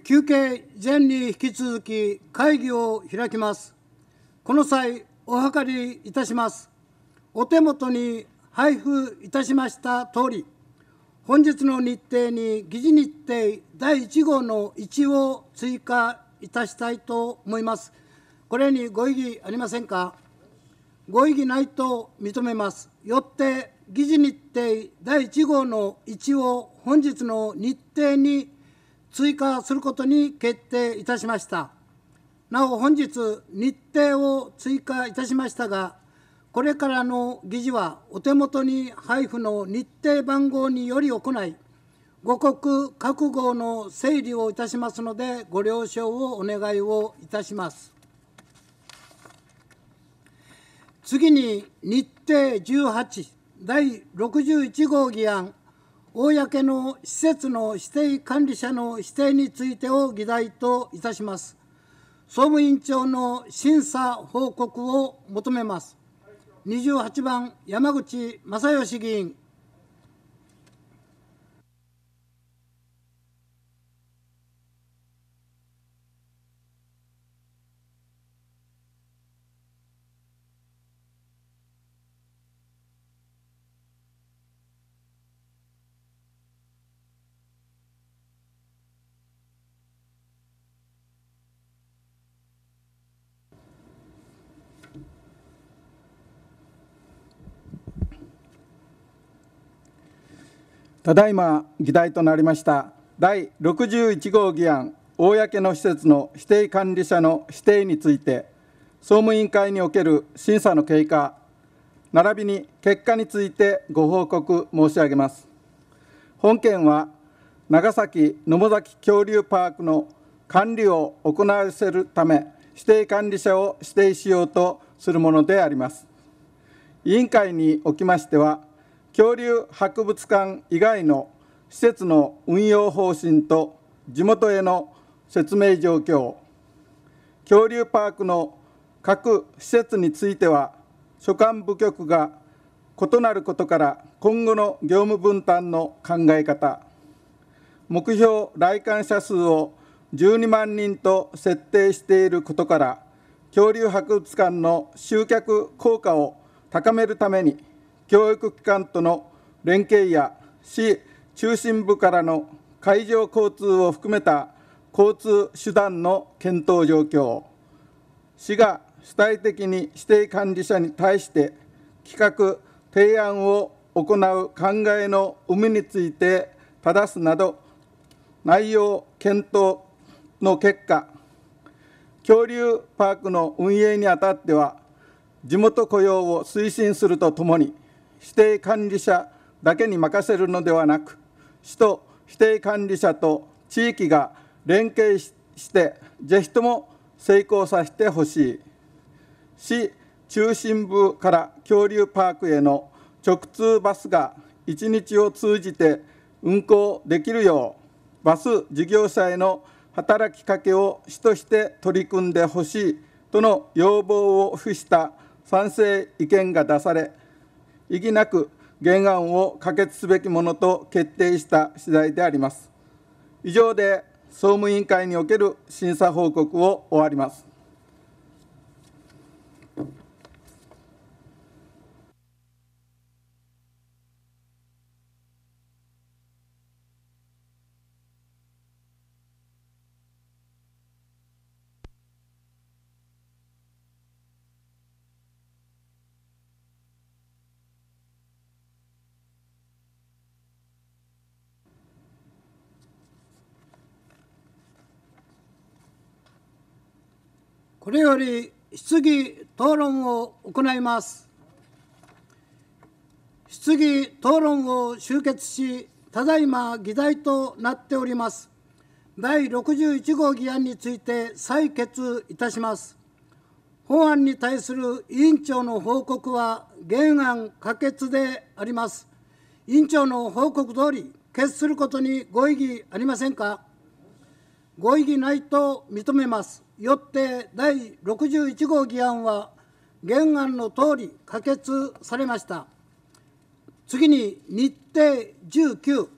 休憩前に引き続き会議を開きますこの際お諮りいたしますお手元に配布いたしました通り本日の日程に議事日程第1号の1を追加いたしたいと思いますこれにご異議ありませんかご異議ないと認めますよって議事日程第1号の1を本日の日程に追加することに決定いたしましたなお本日日程を追加いたしましたがこれからの議事はお手元に配布の日程番号により行い五国覚悟の整理をいたしますのでご了承をお願いをいたします次に日程18第61号議案公の施設の指定管理者の指定についてを議題といたします。総務委員長の審査報告を求めます。28番、山口正義議員。ただいま議題となりました第61号議案公の施設の指定管理者の指定について総務委員会における審査の経過並びに結果についてご報告申し上げます本件は長崎野母崎恐竜パークの管理を行わせるため指定管理者を指定しようとするものであります委員会におきましては恐竜博物館以外の施設の運用方針と地元への説明状況恐竜パークの各施設については所管部局が異なることから今後の業務分担の考え方目標来館者数を12万人と設定していることから恐竜博物館の集客効果を高めるために教育機関との連携や市中心部からの海上交通を含めた交通手段の検討状況市が主体的に指定管理者に対して企画提案を行う考えの有無について正すなど内容検討の結果恐竜パークの運営にあたっては地元雇用を推進するとともに指定管理者だけに任せるのではなく、市と指定管理者と地域が連携してぜひとも成功させてほしい市中心部から恐竜パークへの直通バスが1日を通じて運行できるようバス事業者への働きかけを市として取り組んでほしいとの要望を付した賛成意見が出され意義なく原案を可決すべきものと決定した次第であります。以上で総務委員会における審査報告を終わります。これより質疑討論を行います。質疑討論を終結し、ただいま議題となっております。第61号議案について採決いたします。法案に対する委員長の報告は原案可決であります。委員長の報告通り、決することにご異議ありませんかご異議ないと認めます。よって第61号議案は原案の通り可決されました次に日程19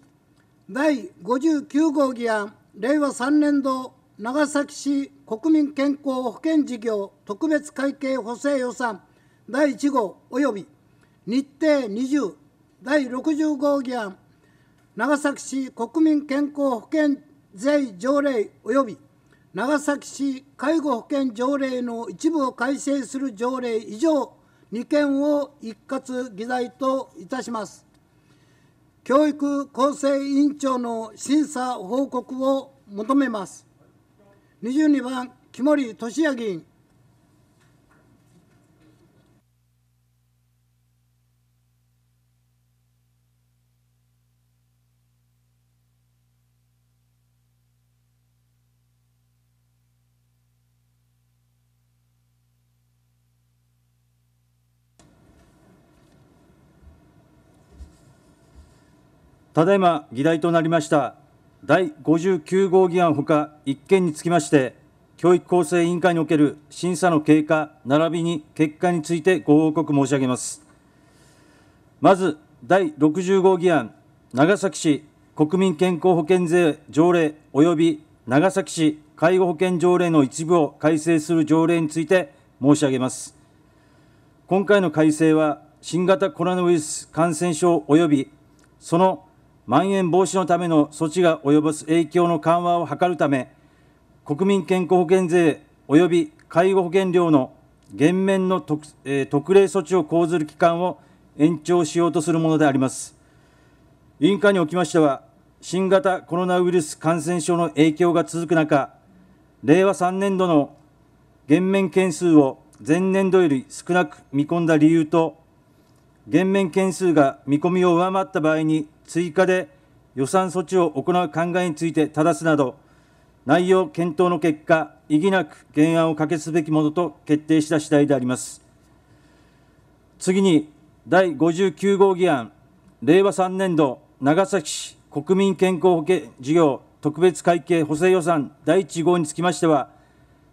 第59号議案令和3年度長崎市国民健康保険事業特別会計補正予算第1号及び日程20第60号議案長崎市国民健康保険税条例及び長崎市介護保険条例の一部を改正する条例以上2件を一括議題といたします。教育厚生委員長の審査報告を求めます。22番、木森俊也議員。ただいま議題となりました第59号議案ほか1件につきまして、教育構成委員会における審査の経過並びに結果についてご報告申し上げます。まず、第60号議案、長崎市国民健康保険税条例及び長崎市介護保険条例の一部を改正する条例について申し上げます。今回の改正は、新型コロナウイルス感染症及びそのまん延防止のための措置が及ぼす影響の緩和を図るため、国民健康保険税及び介護保険料の減免の特,、えー、特例措置を講ずる期間を延長しようとするものであります。委員会におきましては、新型コロナウイルス感染症の影響が続く中、令和3年度の減免件数を前年度より少なく見込んだ理由と、減免件数が見込みを上回った場合に追加で予算措置を行う考えについて正すなど、内容検討の結果、異議なく原案を可決すべきものと決定した次第であります。次に、第59号議案、令和3年度長崎市国民健康保険事業特別会計補正予算第1号につきましては、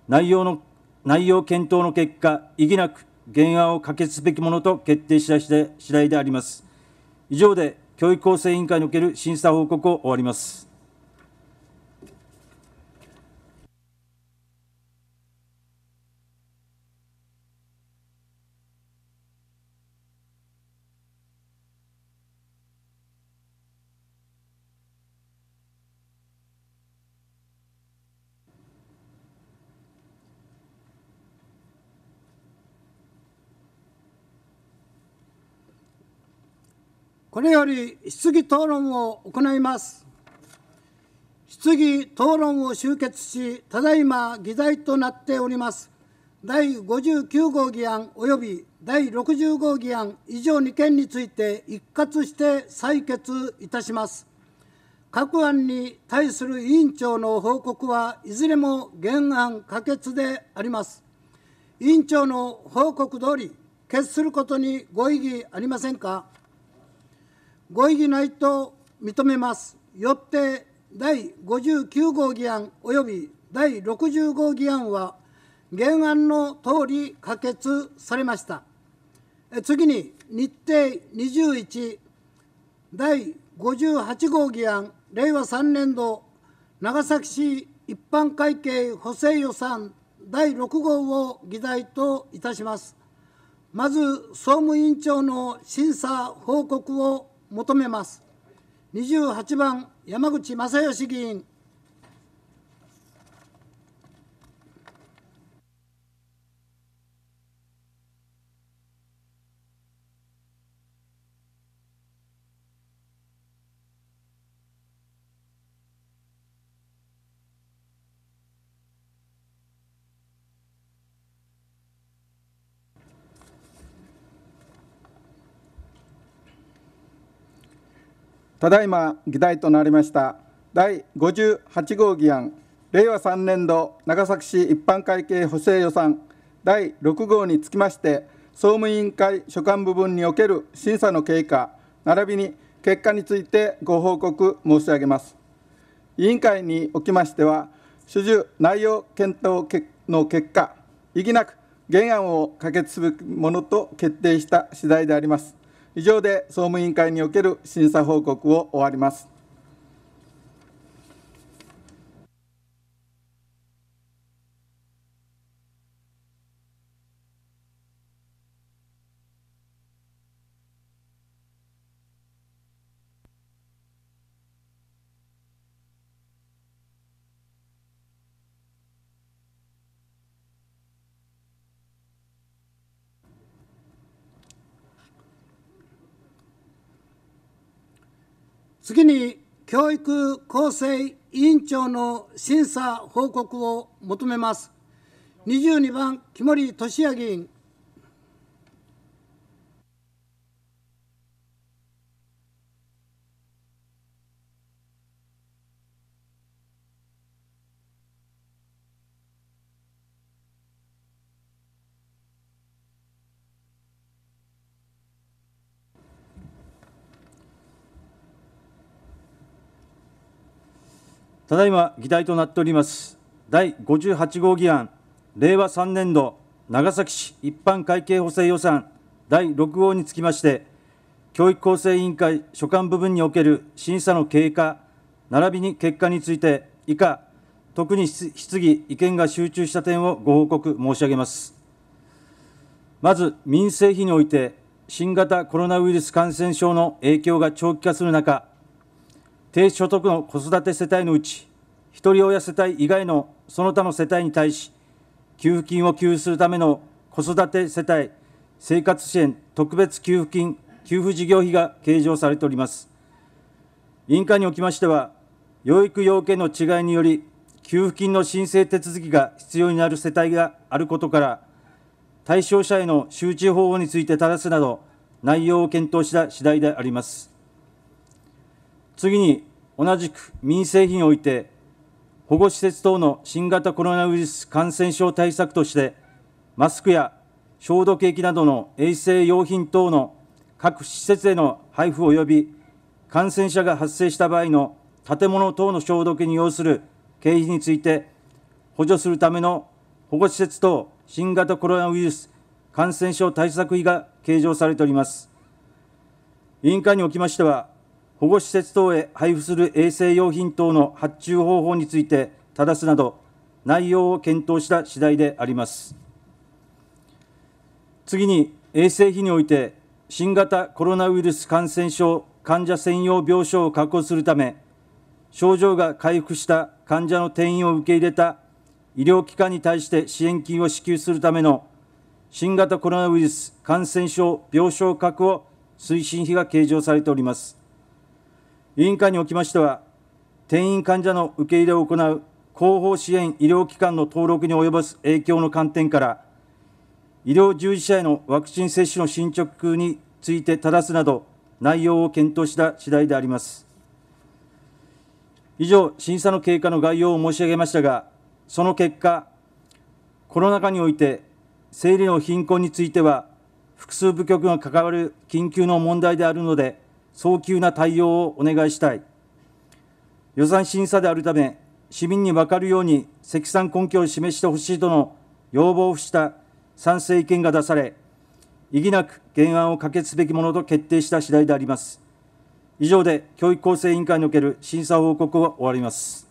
内容の内容検討の結果、異議なく原案を可決すべきものと決定した次第であります。以上で教育構成委員会における審査報告を終わります。これより質疑討論を行います。質疑討論を終結し、ただいま議題となっております。第59号議案及び第60号議案以上2件について一括して採決いたします。各案に対する委員長の報告はいずれも原案可決であります。委員長の報告通り、決することにご異議ありませんか。ご異議ないと認めます。よって第59号議案及び第60号議案は原案の通り可決されました。次に日程21第58号議案令和3年度長崎市一般会計補正予算第6号を議題といたします。まず総務委員長の審査報告を求めます28番山口正義議員ただいま議題となりました第58号議案令和3年度長崎市一般会計補正予算第6号につきまして総務委員会所管部分における審査の経過並びに結果についてご報告申し上げます委員会におきましては主従内容検討の結果異議なく原案を可決すべきものと決定した次第であります以上で総務委員会における審査報告を終わりますに教育構成委員長の審査報告を求めます。22番、木森俊也議員。ただいま議題となっております第58号議案令和3年度長崎市一般会計補正予算第6号につきまして教育構成委員会所管部分における審査の経過並びに結果について以下特に質疑意見が集中した点をご報告申し上げますまず民生費において新型コロナウイルス感染症の影響が長期化する中低所得の子育て世帯のうち、ひとり親世帯以外のその他の世帯に対し、給付金を給付するための子育て世帯生活支援特別給付金給付事業費が計上されております。委員会におきましては、養育要件の違いにより、給付金の申請手続きが必要になる世帯があることから、対象者への周知方法について正すなど、内容を検討した次第であります。次に、同じく民生品において、保護施設等の新型コロナウイルス感染症対策として、マスクや消毒液などの衛生用品等の各施設への配布及び感染者が発生した場合の建物等の消毒に要する経費について補助するための保護施設等新型コロナウイルス感染症対策費が計上されております。委員会におきましては、保護施設等へ配布する衛生用品等の発注方法について正すなど、内容を検討した次第であります。次に、衛生費において、新型コロナウイルス感染症患者専用病床を確保するため、症状が回復した患者の転院を受け入れた医療機関に対して支援金を支給するための新型コロナウイルス感染症病床確保推進費が計上されております。委員会におきましては、転院患者の受け入れを行う後方支援医療機関の登録に及ぼす影響の観点から、医療従事者へのワクチン接種の進捗について正すなど、内容を検討した次第であります。以上、審査の経過の概要を申し上げましたが、その結果、コロナ禍において、生理の貧困については、複数部局が関わる緊急の問題であるので、早急な対応をお願いしたい。予算審査であるため、市民に分かるように積算根拠を示してほしいとの要望を付した賛成意見が出され、意義なく原案を可決すべきものと決定した次第であります。以上で教育構成委員会における審査報告を終わります。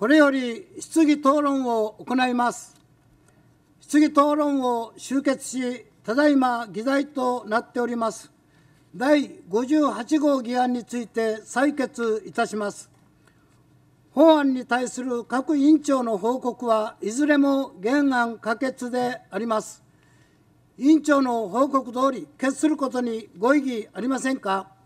これより質疑討論を行います。質疑討論を終結し、ただいま議題となっております。第58号議案について採決いたします。法案に対する各委員長の報告はいずれも原案可決であります。委員長の報告通り決することにご異議ありませんか。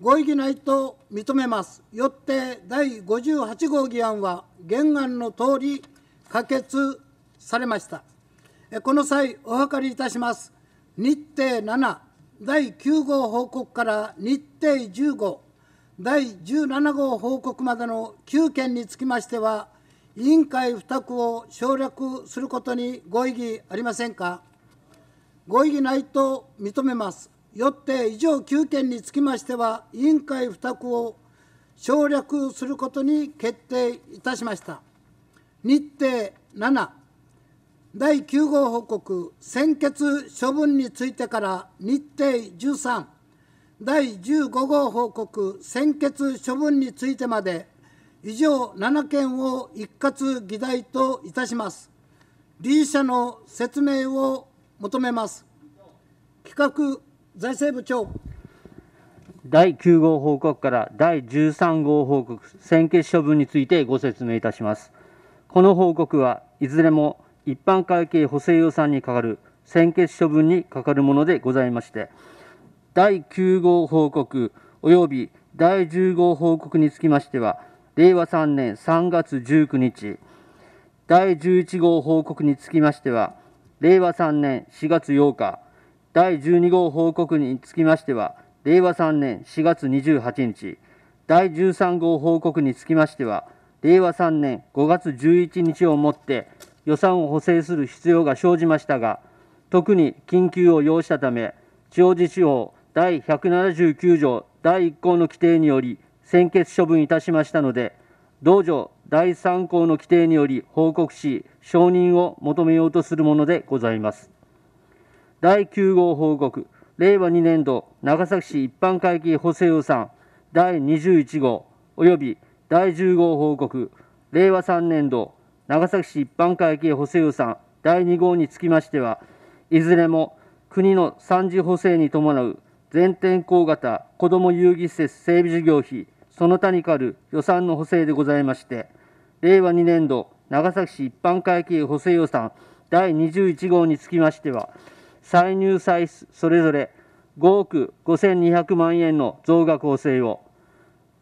ご異議ないと認めます。よって第58号議案は原案の通り可決されました。この際、お諮りいたします。日程7、第9号報告から日程15、第17号報告までの9件につきましては、委員会付託を省略することにご異議ありませんか。ご異議ないと認めます。よって以上9件につきましては委員会付託を省略することに決定いたしました日程7第9号報告専決処分についてから日程13第15号報告専決処分についてまで以上7件を一括議題といたします理事者の説明を求めます企画財政部長第9号報告から第13号報告専決処分についてご説明いたしますこの報告はいずれも一般会計補正予算にかかる専決処分にかかるものでございまして第9号報告及び第10号報告につきましては令和3年3月19日第11号報告につきましては令和3年4月8日第12号報告につきましては、令和3年4月28日、第13号報告につきましては、令和3年5月11日をもって予算を補正する必要が生じましたが、特に緊急を要したため、地方自治法第179条第1項の規定により専決処分いたしましたので、同条第3項の規定により報告し、承認を求めようとするものでございます。第9号報告、令和2年度長崎市一般会計補正予算第21号及び第10号報告、令和3年度長崎市一般会計補正予算第2号につきましては、いずれも国の3次補正に伴う全天候型子ども遊戯施設整備事業費、その他にかる予算の補正でございまして、令和2年度長崎市一般会計補正予算第21号につきましては、歳入歳出それぞれ5億5200万円の増額補正を、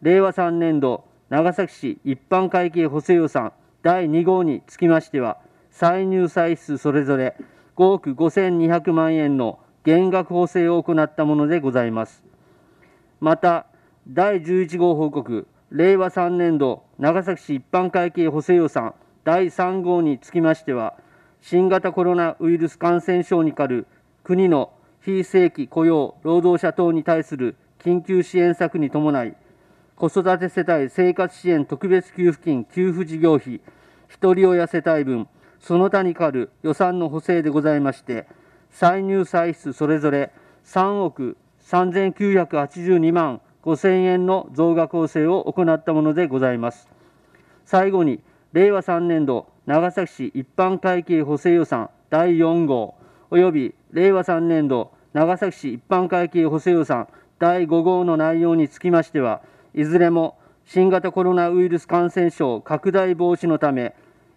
令和3年度長崎市一般会計補正予算第2号につきましては、歳入歳出それぞれ5億5200万円の減額補正を行ったものでございます。また、第11号報告、令和3年度長崎市一般会計補正予算第3号につきましては、新型コロナウイルス感染症にかる国の非正規雇用、労働者等に対する緊急支援策に伴い、子育て世帯生活支援特別給付金給付事業費、ひとり親世帯分、その他にかる予算の補正でございまして、歳入歳出それぞれ3億3982万5000円の増額補正を行ったものでございます。最後に、令和3年度長崎市一般会計補正予算第4号及び令和3年度長崎市一般会計補正予算第5号の内容につきましては、いずれも新型コロナウイルス感染症拡大防止のため、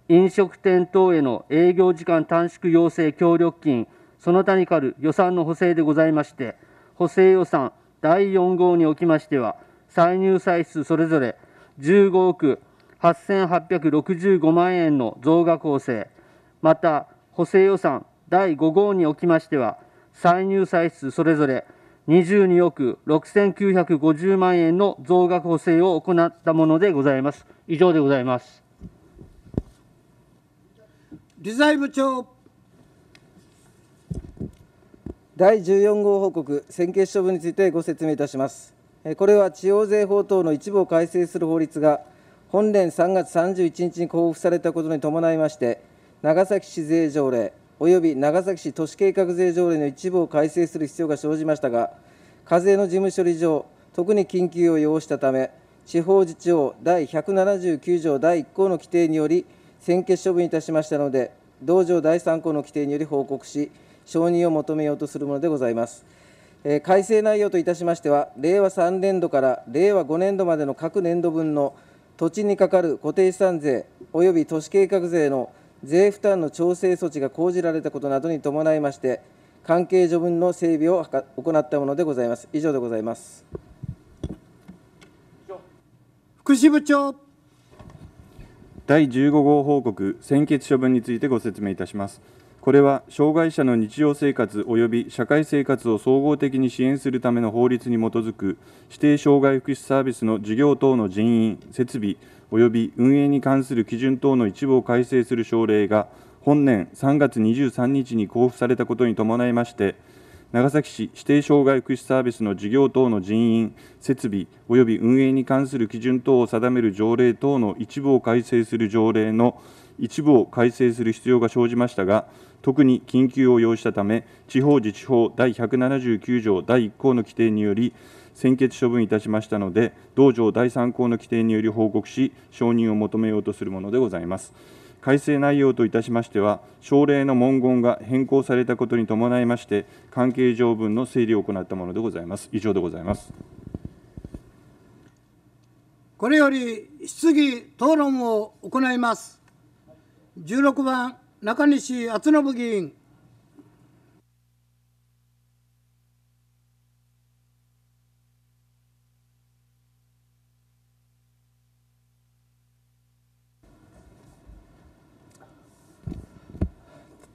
飲食店等への営業時間短縮要請協力金、その他にかる予算の補正でございまして、補正予算第4号におきましては、歳入歳出それぞれ15億8865万円の増額補正、また補正予算第5号におきましては、歳入歳出それぞれ22億6950万円の増額補正を行ったものでございます。以上でございます。理財部長。第14号報告、専決処分についてご説明いたします。これは地方税法等の一部を改正する法律が、本年3月31日に交付されたことに伴いまして、長崎市税条例、及び長崎市都市計画税条例の一部を改正する必要が生じましたが、課税の事務処理上、特に緊急を要したため、地方自治法第179条第1項の規定により、専決処分いたしましたので、同条第3項の規定により報告し、承認を求めようとするものでございます。改正内容といたしましては、令和3年度から令和5年度までの各年度分の土地にかかる固定資産税及び都市計画税の税負担の調整措置が講じられたことなどに伴いまして、関係序分の整備を行ったものでございます。以上でございます。福祉部長。第15号報告、専決処分についてご説明いたします。これは障害者の日常生活及び社会生活を総合的に支援するための法律に基づく指定障害福祉サービスの事業等の人員、設備及び運営に関する基準等の一部を改正する省令が本年3月23日に交付されたことに伴いまして長崎市指定障害福祉サービスの事業等の人員、設備及び運営に関する基準等を定める条例等の一部を改正する条例の一部を改正する必要が生じましたが、特に緊急を要したため、地方自治法第179条第1項の規定により、専決処分いたしましたので、道場第3項の規定により報告し、承認を求めようとするものでございます。改正内容といたしましては、省令の文言が変更されたことに伴いまして、関係条文の整理を行ったものでございます。以上でございます。これより質疑、討論を行います。16番中西厚信議員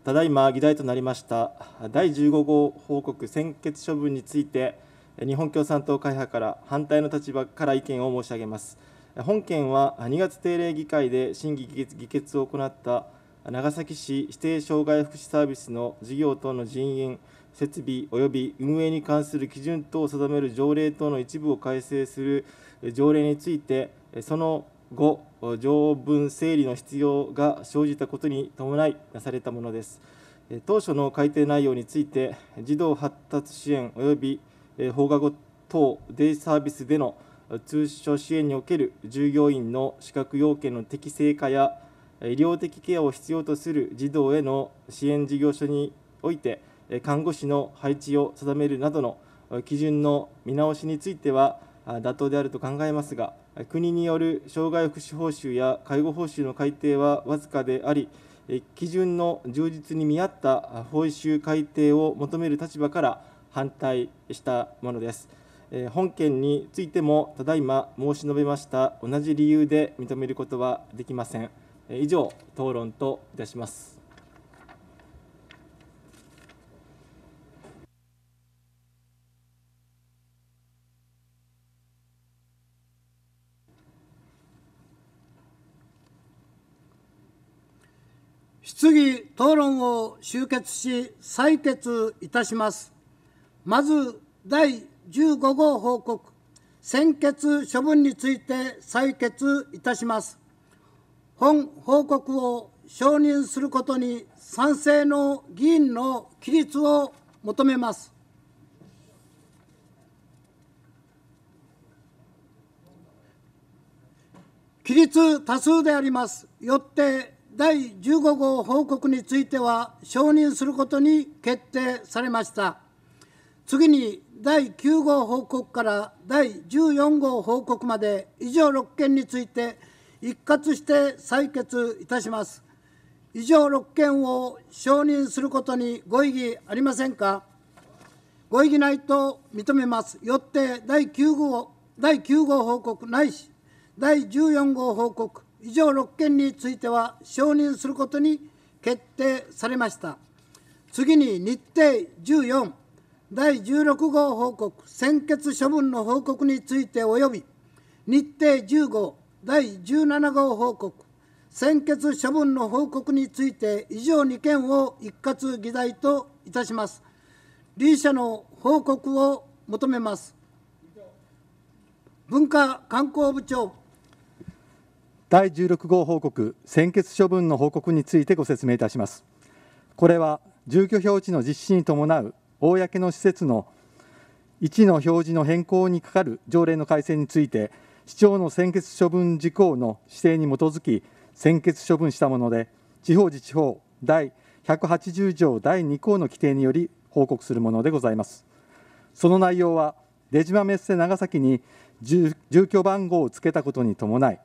ただいま議題となりました第15号報告専決処分について日本共産党会派から反対の立場から意見を申し上げます。本件は2月定例議会で審議議決を行った長崎市指定障害福祉サービスの事業等の人員、設備及び運営に関する基準等を定める条例等の一部を改正する条例について、その後、条文整理の必要が生じたことに伴いなされたものです。当初の改定内容について、児童発達支援及び放課後等デイサービスでの通所支援における従業員の資格要件の適正化や医療的ケアを必要とする児童への支援事業所において看護師の配置を定めるなどの基準の見直しについては妥当であると考えますが国による障害福祉報酬や介護報酬の改定はわずかであり基準の充実に見合った報酬改定を求める立場から反対したものです。え本件についてもただいま申し述べました同じ理由で認めることはできません。え以上、討論といたします。質疑討論を終結し採決いたしますまず第15号報告専決処分について採決いたします本報告を承認することに賛成の議員の起立を求めます起立多数でありますよって第15号報告については承認することに決定されました次に第9号報告から第14号報告まで以上6件について一括して採決いたします以上6件を承認することにご異議ありませんかご異議ないと認めますよって第9号第9号報告ないし第14号報告以上6件については承認することに決定されました次に日程14第16号報告専決処分の報告について及び日程10号第17号報告専決処分の報告について以上2件を一括議題といたします。理事者の報告を求めます。文化観光部長第16号報告専決処分の報告についてご説明いたします。これは住居表示の実施に伴う公の施設の1の表示の変更にかかる条例の改正について、市長の専決処分事項の指定に基づき、専決処分したもので、地方自治法第180条第2項の規定により報告するものでございます。その内容は、出島メッセ長崎に住居番号をつけたことに伴い、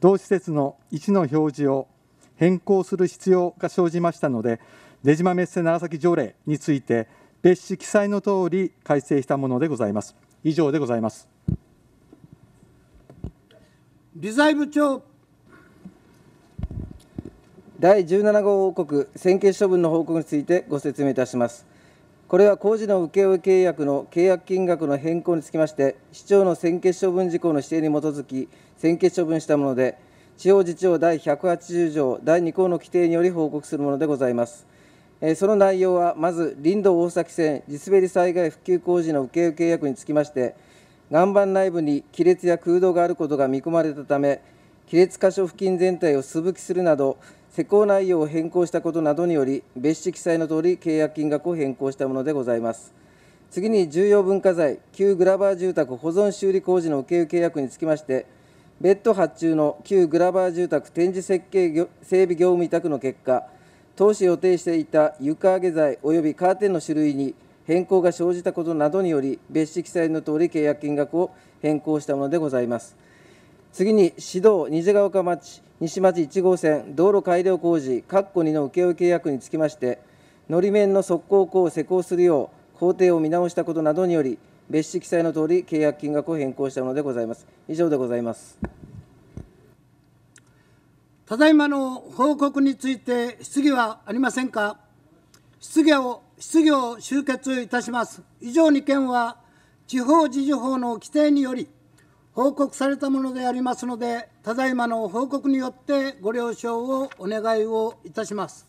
同施設の1の表示を変更する必要が生じましたので、出島メッセ長崎条例について、別紙記載のとおり改正したものでございます。以上でございます。理財部長第17号報告、選決処分の報告についてご説明いたします。これは工事の請負契約の契約金額の変更につきまして、市長の選決処分事項の指定に基づき、選決処分したもので、地方自治法第180条第2項の規定により報告するものでございます。その内容は、まず林道大崎線地滑り災害復旧工事の請負契約につきまして、岩盤内部に亀裂や空洞があることが見込まれたため、亀裂箇所付近全体を素ぶきするなど、施工内容を変更したことなどにより、別紙記載のとおり契約金額を変更したものでございます。次に重要文化財、旧グラバー住宅保存修理工事の請負契約につきまして、別途発注の旧グラバー住宅展示設計整備業務委託の結果、当初予定していた床上げ材及びカーテンの種類に変更が生じたことなどにより別紙記載のとおり契約金額を変更したものでございます次に市道虹ヶ丘町西町1号線道路改良工事括弧2の請負契約につきましてのり面の側溝工を施工するよう工程を見直したことなどにより別紙記載のとおり契約金額を変更したものでございます以上でございますただいまの報告について質疑はありませんか質疑を質疑を終結いたします以上2件は地方自治法の規定により報告されたものでありますのでただいまの報告によってご了承をお願いをいたします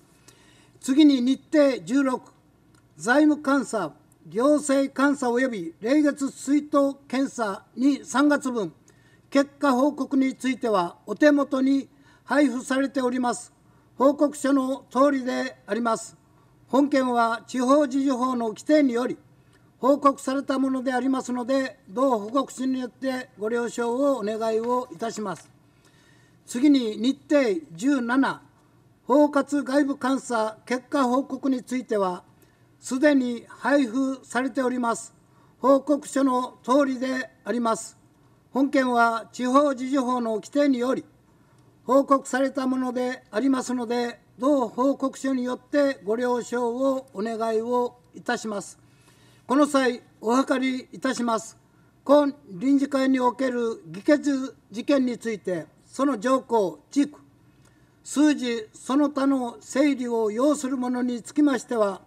次に日程16財務監査行政監査及び霊月水筒検査に3月分結果報告についてはお手元に配布されております報告書の通りであります。本件は地方自治法の規定により報告されたものでありますので、同報告書によってご了承をお願いをいたします。次に日程17、包括外部監査結果報告については、すでに配布されております。報告書の通りであります。本件は地方自治法の規定により、報告されたものでありますので、同報告書によってご了承をお願いをいたします。この際、お諮りいたします。今臨時会における議決事件について、その条項、地区、数字、その他の整理を要するものにつきましては、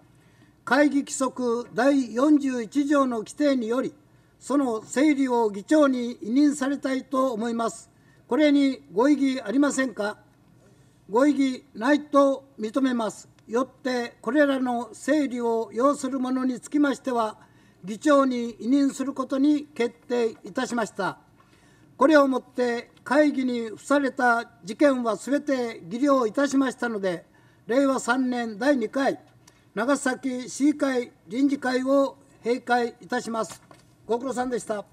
会議規則第41条の規定により、その整理を議長に委任されたいと思います。これにご異議ありませんかご異議ないと認めます。よってこれらの整理を要するものにつきましては議長に委任することに決定いたしましたこれをもって会議に付された事件はすべて議了いたしましたので令和3年第2回長崎市議会臨時会を閉会いたしますご苦労さんでした。